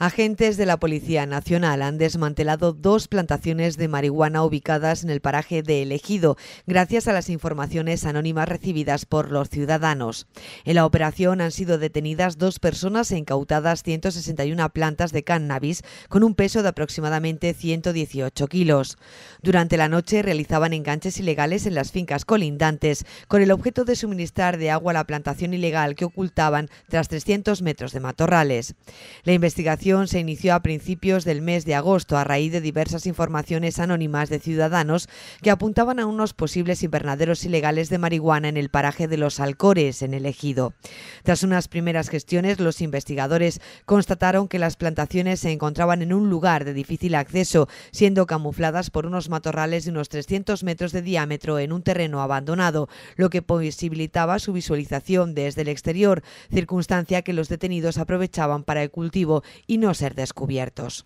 Agentes de la Policía Nacional han desmantelado dos plantaciones de marihuana ubicadas en el paraje de Elegido, gracias a las informaciones anónimas recibidas por los ciudadanos. En la operación han sido detenidas dos personas e incautadas 161 plantas de cannabis con un peso de aproximadamente 118 kilos. Durante la noche realizaban enganches ilegales en las fincas colindantes con el objeto de suministrar de agua a la plantación ilegal que ocultaban tras 300 metros de matorrales. La investigación se inició a principios del mes de agosto a raíz de diversas informaciones anónimas de ciudadanos que apuntaban a unos posibles invernaderos ilegales de marihuana en el paraje de los Alcores, en el Ejido. Tras unas primeras gestiones, los investigadores constataron que las plantaciones se encontraban en un lugar de difícil acceso, siendo camufladas por unos matorrales de unos 300 metros de diámetro en un terreno abandonado, lo que posibilitaba su visualización desde el exterior, circunstancia que los detenidos aprovechaban para el cultivo y no ser descubiertos.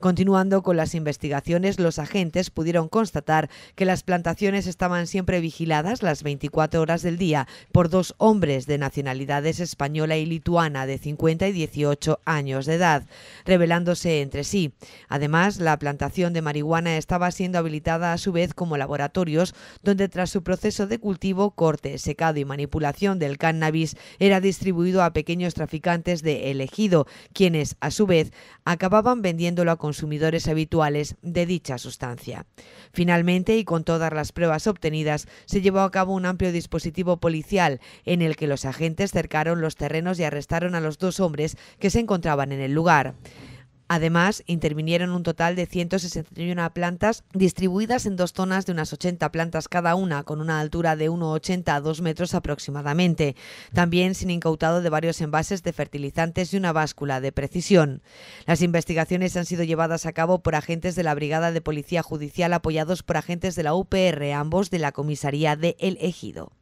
Continuando con las investigaciones, los agentes pudieron constatar que las plantaciones estaban siempre vigiladas las 24 horas del día por dos hombres de nacionalidades española y lituana de 50 y 18 años de edad, revelándose entre sí. Además, la plantación de marihuana estaba siendo habilitada a su vez como laboratorios donde tras su proceso de cultivo, corte, secado y manipulación del cannabis era distribuido a pequeños traficantes de elegido, quienes a su vez acababan vendiéndolo a consumidores habituales de dicha sustancia. Finalmente, y con todas las pruebas obtenidas, se llevó a cabo un amplio dispositivo policial en el que los agentes cercaron los terrenos y arrestaron a los dos hombres que se encontraban en el lugar. Además, intervinieron un total de 161 plantas distribuidas en dos zonas de unas 80 plantas cada una, con una altura de 1,80 a 2 metros aproximadamente. También sin incautado de varios envases de fertilizantes y una báscula de precisión. Las investigaciones han sido llevadas a cabo por agentes de la Brigada de Policía Judicial apoyados por agentes de la UPR, ambos de la Comisaría de El Ejido.